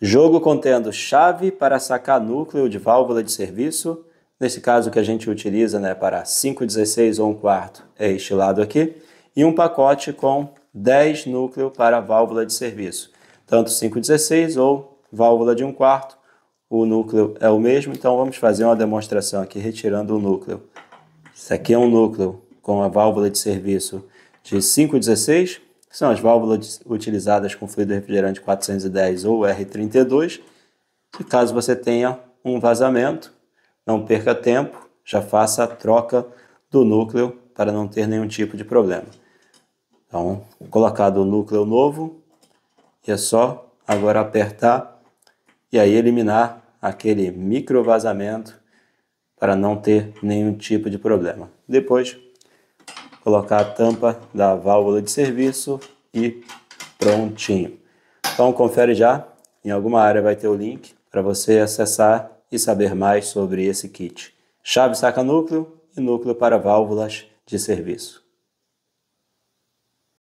Jogo contendo chave para sacar núcleo de válvula de serviço. Nesse caso que a gente utiliza né, para 5,16 ou 1 quarto é este lado aqui. E um pacote com 10 núcleo para válvula de serviço. Tanto 5,16 ou válvula de 1 quarto. O núcleo é o mesmo, então vamos fazer uma demonstração aqui retirando o núcleo. Isso aqui é um núcleo com a válvula de serviço de 516 que são as válvulas utilizadas com fluido refrigerante 410 ou R32. E caso você tenha um vazamento, não perca tempo, já faça a troca do núcleo para não ter nenhum tipo de problema. Então, colocado o núcleo novo, e é só agora apertar e aí eliminar aquele micro vazamento para não ter nenhum tipo de problema. Depois, colocar a tampa da válvula de serviço e prontinho. Então confere já, em alguma área vai ter o link para você acessar e saber mais sobre esse kit. Chave saca núcleo e núcleo para válvulas de serviço.